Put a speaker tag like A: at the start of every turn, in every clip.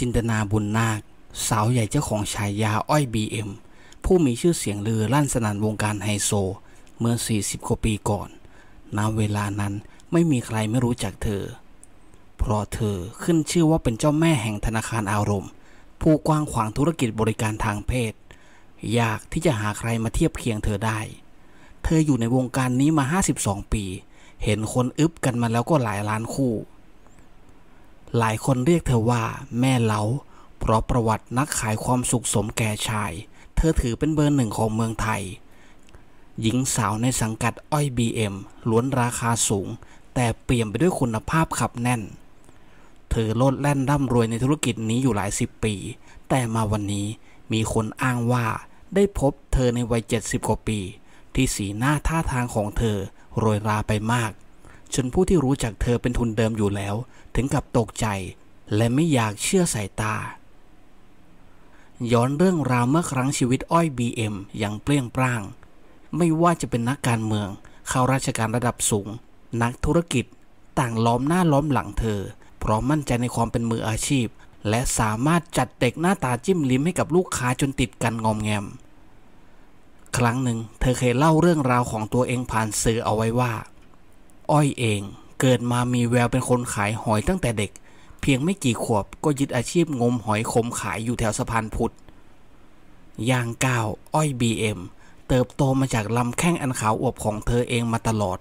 A: จินตนาบุญนาค สาวใหญ่เจ้าของฉายยาอ้อยบีเอ็มผู้มีชื่อเสียงลือ ลั่นสนั่นวงการไฮโซ เมื่อ 40กว่าปีก่อนณเวลานั้นไม่มีใครไม่รู้จักเธอ เพราะเธอขึ้นชื่อว่าเป็นเจ้าแม่แห่งธนาคารอารมณ์ ผู้กว้างขวางธุรกิจบริการทางเพศยากที่จะหาใครมาเทียบเคียงเธอได้ เธออยู่ในวงการนี้มา 52 ปี เห็นคนอึบกันมาแล้วก็หลายล้านคู่หลายคนเรียกเธอว่า แม่เล้าเพราะประวัตินักขายความสุขสมแก่ชาย เธอถือเป็นเบอร์หนึ่งของเมืองไทย หญิงสาวในสังกัดอ้อย b มล้วนราคาสูง แต่เปี่ยมไปด้วยคุณภาพขับแน่น เธอโลดแล่นร่ำรวยในธุรกิจนี้อยู่หลายสิบปี แต่มาวันนี้มีคนอ้างว่าได้พบเธอในวัย 70กว่าปี ที่สีหน้าท่าทางของเธอโรยราไปมากจนผู้ที่รู้จักเธอเป็นทุนเดิมอยู่แล้ว ถึงกับตกใจ และไม่อยากเชื่อสายตา ย้อนเรื่องราวเมื่อครั้งชีวิตอ้อยบีเอ็มอย่างเปลี่ยงปร่าง ไม่ว่าจะเป็นนักการเมืองข้าราชการระดับสูง นักธุรกิจ ต่างล้อมหน้าล้อมหลังเธอ เพราะมั่นใจในความเป็นมืออาชีพ และสามารถจัดเด็กหน้าตาจิ้มลิ้มให้กับลูกค้าจนติดกันงอมแงม ครั้งหนึ่ง เธอเคยเล่าเรื่องราวของตัวเองผ่านสื่อเอาไว้ว่าอ้อยเองเกิดมามีแววเป็นคนขายหอยตั้งแต่เด็ก เพียงไม่กี่ขวบก็ยึดอาชีพงมหอยขมขายอยู่แถวสะพานพุทธย่างก้าวอ้อยบีเอ็ม เติบโตมาจากลำแข้งอันขาวอวบของเธอเองมาตลอด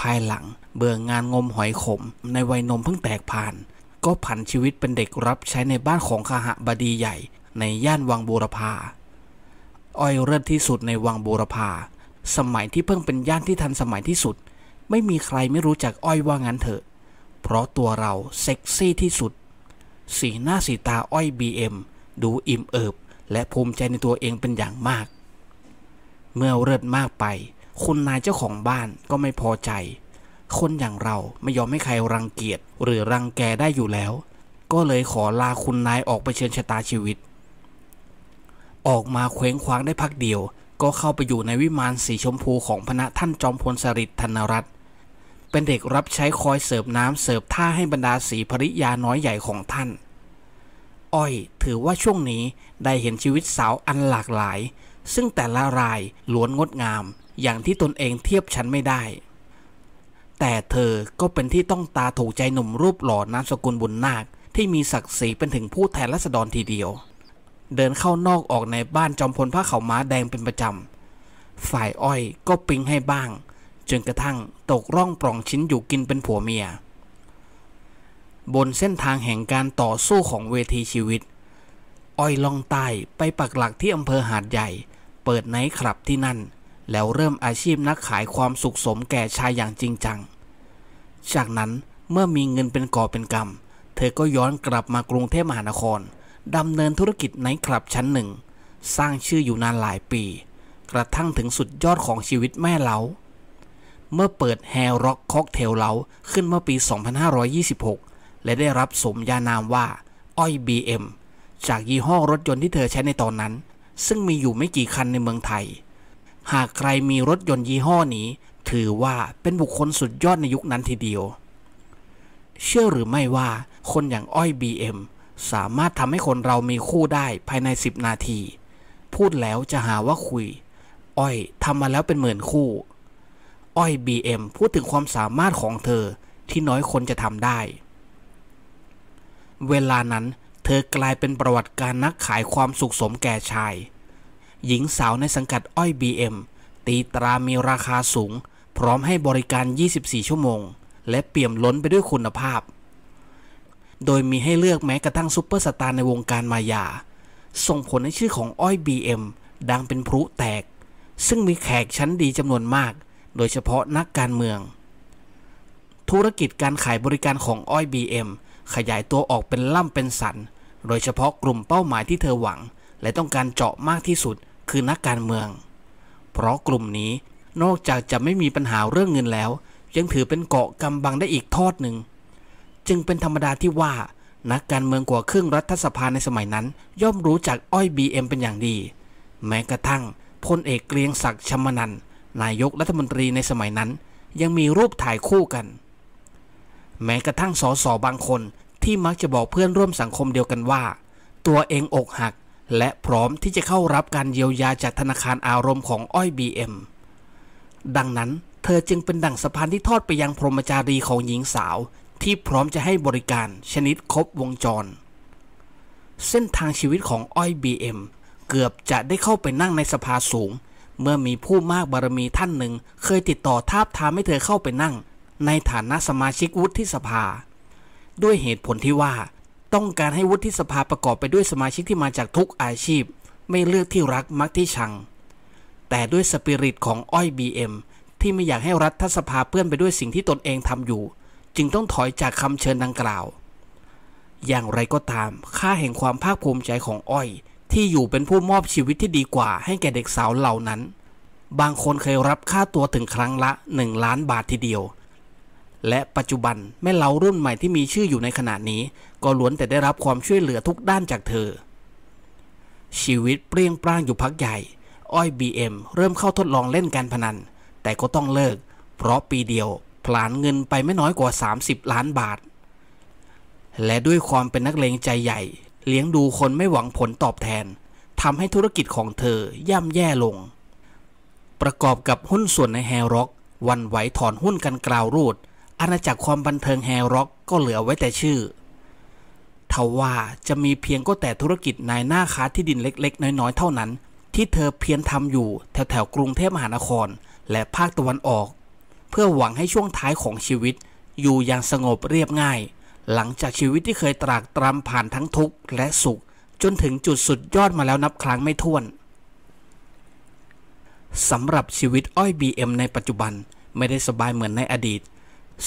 A: ภายหลังเบื่องานงมหอยขมในวัยนมเพิ่งแตกผ่าน ก็ผันชีวิตเป็นเด็กรับใช้ในบ้านของขหบดีใหญ่ในย่านวังบูรพาอ้อยเริ่มที่สุดในวังบูรพาสมัยที่เพิ่งเป็นย่านที่ทันสมัยที่สุดไม่มีใครไม่รู้จักอ้อยว่างั้นเถอะ เพราะตัวเรา เซ็กซี่ที่สุด สีหน้าสีตาอ้อย BM ดูอิ่มเอิบ และภูมิใจในตัวเองเป็นอย่างมาก เมื่อเลิศมากไป คุณนายเจ้าของบ้านก็ไม่พอใจ คนอย่างเราไม่ยอมให้ใครรังเกียจหรือรังแกได้อยู่แล้ว ก็เลยขอลาคุณนายออกไปเชิญชะตาชีวิต ออกมาเคว้งคว้างได้พักเดียว ก็เข้าไปอยู่ในวิมานสีชมพูของพระท่านจอมพลสฤษดิ์ธนรัตน์เป็นเด็กรับใช้คอยเสิร์ฟน้ำเสิร์ฟท่าให้บรรดาสีภริยาน้อยใหญ่ของท่าน อ้อย ถือว่าช่วงนี้ได้เห็นชีวิตสาวอันหลากหลาย ซึ่งแต่ละรายล้วนงดงาม อย่างที่ตนเองเทียบชั้นไม่ได้ แต่เธอก็เป็นที่ต้องตาถูกใจหนุ่มรูปหล่อนามสกุลบุญนาค ที่มีศักดิ์ศรีเป็นถึงผู้แทนรัษฎรทีเดียว เดินเข้านอกออกในบ้านจอมพลผ้าเขาม้าแดงเป็นประจำ ฝ่ายอ้อยก็ปิงให้บ้างจนกระทั่งตกร่องปล่องชิ้นอยู่กินเป็นผัวเมีย บนเส้นทางแห่งการต่อสู้ของเวทีชีวิต อ้อยล่องใต้ไปปักหลักที่อำเภอหาดใหญ่ เปิดไนท์คลับที่นั่น แล้วเริ่มอาชีพนักขายความสุขสมแก่ชายอย่างจริงจัง จากนั้นเมื่อมีเงินเป็นก่อเป็นกรรม เธอก็ย้อนกลับมากรุงเทพมหานครดำเนินธุรกิจไนท์คลับชั้นหนึ่ง สร้างชื่ออยู่นานหลายปี กระทั่งถึงสุดยอดของชีวิตแม่เล้าเมื่อเปิดแฮร์ร็อกค็อกเทลเลาขึ้นเมื่อปี 2526 และได้รับสมญานามว่า อ้อย BM จากยี่ห้อรถยนต์ที่เธอใช้ในตอนนั้น ซึ่งมีอยู่ไม่กี่คันในเมืองไทย หากใครมีรถยนต์ยี่ห้อนี้ ถือว่าเป็นบุคคลสุดยอดในยุคนั้นทีเดียว เชื่อหรือไม่ว่า คนอย่างอ้อย BM สามารถทำให้คนเรามีคู่ได้ภายใน 10 นาที พูดแล้วจะหาว่าคุย อ้อยทำมาแล้วเป็นหมื่นคู่อ้อย BM พูดถึงความสามารถของเธอที่น้อยคนจะทำได้ เวลานั้นเธอกลายเป็นประวัติการนักขายความสุขสมแก่ชาย หญิงสาวในสังกัดอ้อย BM ตีตรามีราคาสูง พร้อมให้บริการ 24 ชั่วโมง และเปี่ยมล้นไปด้วยคุณภาพ โดยมีให้เลือกแม้กระทั่งซุปเปอร์สตาร์ในวงการมายา ส่งผลให้ชื่อของอ้อย BM ดังเป็นพลุแตก ซึ่งมีแขกชั้นดีจำนวนมากโดยเฉพาะนักการเมือง ธุรกิจการขายบริการของอ้อย BM ขยายตัวออกเป็นล่ำเป็นสันโดยเฉพาะกลุ่มเป้าหมายที่เธอหวัง และต้องการเจาะมากที่สุดคือนักการเมือง เพราะกลุ่มนี้นอกจากจะไม่มีปัญหาเรื่องเงินแล้ว ยังถือเป็นเกาะกำบังได้อีกทอดหนึ่งจึงเป็นธรรมดาที่ว่า นักการเมืองกว่าครึ่งรัฐสภาในสมัยนั้นย่อมรู้จักอ้อย BM เป็นอย่างดี แม้กระทั่ง พลเอกเกรียงศักดิ์ชมนันทนายกรัฐมนตรีในสมัยนั้นยังมีรูปถ่ายคู่กัน แม้กระทั่งสสบางคนที่มักจะบอกเพื่อนร่วมสังคมเดียวกันว่า ตัวเองอกหักและพร้อมที่จะเข้ารับการเยียวยาจากธนาคารอารมณ์ของอ้อยบีเอ็มดังนั้นเธอจึงเป็นดั่งสะพานที่ทอดไปยังพรหมจารีของหญิงสาวที่พร้อมจะให้บริการชนิดครบวงจร เส้นทางชีวิตของอ้อยบีเอ็มเกือบจะได้เข้าไปนั่งในสภาสูงเมื่อมีผู้มากบารมีท่านหนึ่งเคยติดต่อทาบทามให้เธอเข้าไปนั่ง ในฐานะสมาชิกวุฒิสภา ด้วยเหตุผลที่ว่า ต้องการให้วุฒิสภาประกอบไปด้วยสมาชิกที่มาจากทุกอาชีพ ไม่เลือกที่รักมักที่ชัง แต่ด้วยสปิริตของอ้อยบีเอ็มที่ไม่อยากให้รัฐสภาเพื่อนไปด้วยสิ่งที่ตนเองทำอยู่ จึงต้องถอยจากคำเชิญดังกล่าว อย่างไรก็ตามค่าแห่งความภาคภูมิใจของอ้อยที่อยู่เป็นผู้มอบชีวิตที่ดีกว่าให้แก่เด็กสาวเหล่านั้น บางคนเคยรับค่าตัวถึงครั้งละ 1 ล้านบาททีเดียว และปัจจุบันแม่เล้ารุ่นใหม่ที่มีชื่ออยู่ในขณะนี้ก็ล้วนแต่ได้รับความช่วยเหลือทุกด้านจากเธอ ชีวิตเปรี้ยงปร้างอยู่พักใหญ่ อ้อยบีเอ็มเริ่มเข้าทดลองเล่นการพนัน แต่ก็ต้องเลิก เพราะปีเดียวผลานเงินไปไม่น้อยกว่า 30 ล้านบาท และด้วยความเป็นนักเลงใจใหญ่เลี้ยงดูคนไม่หวังผลตอบแทนทำให้ธุรกิจของเธอย่ำแย่ลง ประกอบกับหุ้นส่วนในแฮร์ร็อก วันไหวถอนหุ้นกันกล่าวรูด อาณาจักรความบันเทิงแฮร์ร็อกก็เหลือไว้แต่ชื่อทว่าจะมีเพียงก็แต่ธุรกิจนายหน้าค้าที่ดินเล็กๆ น้อยๆ เท่านั้น ที่เธอเพียรทำอยู่ แถวๆ กรุงเทพมหานครและภาคตะวันออก เพื่อหวังให้ช่วงท้ายของชีวิต อยู่อย่างสงบเรียบง่ายหลังจากชีวิตที่เคยตรากตรำผ่านทั้งทุกข์และสุข จนถึงจุดสุดยอดมาแล้วนับครั้งไม่ถ้วน สำหรับชีวิตอ้อย BM ในปัจจุบัน ไม่ได้สบายเหมือนในอดีต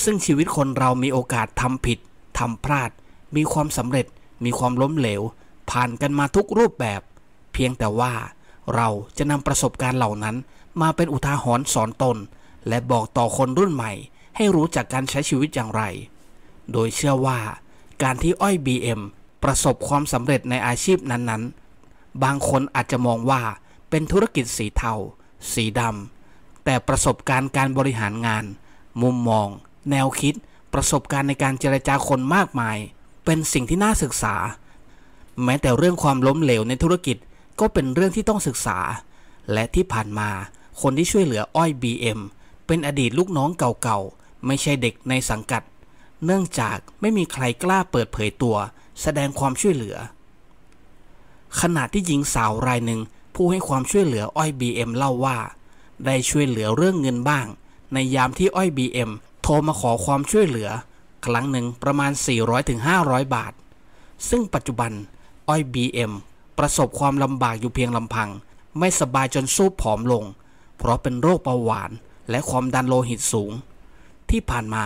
A: ซึ่งชีวิตคนเรามีโอกาสทำผิด ทำพลาด มีความสำเร็จ มีความล้มเหลว ผ่านกันมาทุกรูปแบบ เพียงแต่ว่า เราจะนำประสบการณ์เหล่านั้น มาเป็นอุทาหรณ์สอนตน และบอกต่อคนรุ่นใหม่ ให้รู้จักการใช้ชีวิตอย่างไรโดยเชื่อว่า การที่อ้อย BM ประสบความสำเร็จในอาชีพนั้น ๆ บางคนอาจจะมองว่าเป็นธุรกิจสีเทาสีดำแต่ประสบการณ์การบริหารงาน มุมมอง แนวคิด ประสบการณ์ในการเจรจาคนมากมาย เป็นสิ่งที่น่าศึกษา แม้แต่เรื่องความล้มเหลวในธุรกิจก็เป็นเรื่องที่ต้องศึกษา และที่ผ่านมาคนที่ช่วยเหลืออ้อย BM เป็นอดีตลูกน้องเก่าๆไม่ใช่เด็กในสังกัดเนื่องจากไม่มีใครกล้าเปิดเผยตัว แสดงความช่วยเหลือ ขณะที่หญิงสาวรายหนึ่ง ผู้ให้ความช่วยเหลืออ้อยบีเอ็มเล่าว่า ได้ช่วยเหลือเรื่องเงินบ้าง ในยามที่อ้อยบีเอ็มโทรมาขอความช่วยเหลือ ครั้งหนึ่งประมาณ 400-500 บาท ซึ่งปัจจุบันอ้อยบีเอ็มประสบความลำบากอยู่เพียงลำพัง ไม่สบายจนสู้ผอมลง เพราะเป็นโรคเบาหวาน และความดันโลหิตสูง ที่ผ่านมา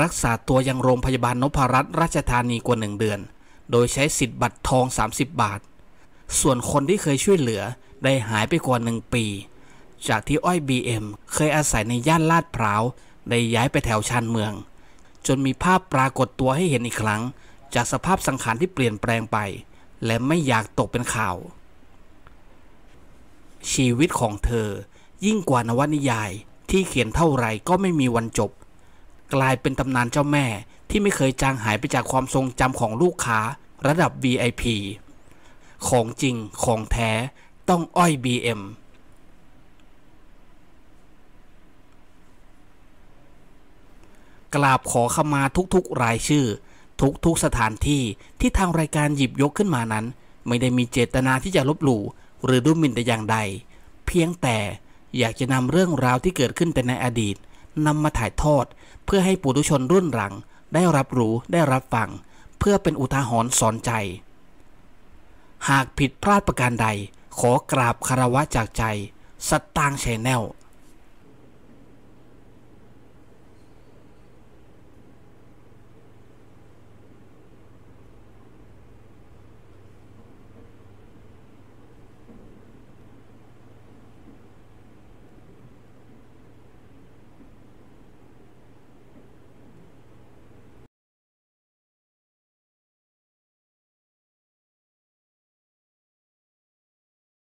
A: รักษาตัวยังโรงพยาบาลนพรัตน์ราชธานีกว่าหนึ่งเดือน โดยใช้สิทธิ์บัตรทอง 30 บาท ส่วนคนที่เคยช่วยเหลือได้หายไปกว่าหนึ่งปี จากที่อ้อย BM เคยอาศัยในย่านลาดพร้าว ได้ย้ายไปแถวชานเมือง จนมีภาพปรากฏตัวให้เห็นอีกครั้ง จากสภาพสังขารที่เปลี่ยนแปลงไป และไม่อยากตกเป็นข่าว ชีวิตของเธอ ยิ่งกว่านวนิยายที่เขียนเท่าไรก็ไม่มีวันจบกลายเป็นตำนานเจ้าแม่ที่ไม่เคยจางหายไปจากความทรงจำของลูกค้าระดับ VIP ของจริงของแท้ ต้องอ้อย BM กราบขอขมาทุกๆรายชื่อ ทุกๆสถานที่ที่ทางรายการหยิบยกขึ้นมานั้น ไม่ได้มีเจตนาที่จะลบหลู่หรือดูหมิ่นแต่อย่างใด เพียงแต่อยากจะนำเรื่องราวที่เกิดขึ้นแต่ในอดีตนำมาถ่ายทอดเพื่อให้ปุถุชนรุ่นหลัง ได้รับรู้ได้รับฟัง เพื่อเป็นอุทาหรณ์สอนใจ หากผิดพลาดประการใด ขอกราบคารวะจากใจสตางแชนแนล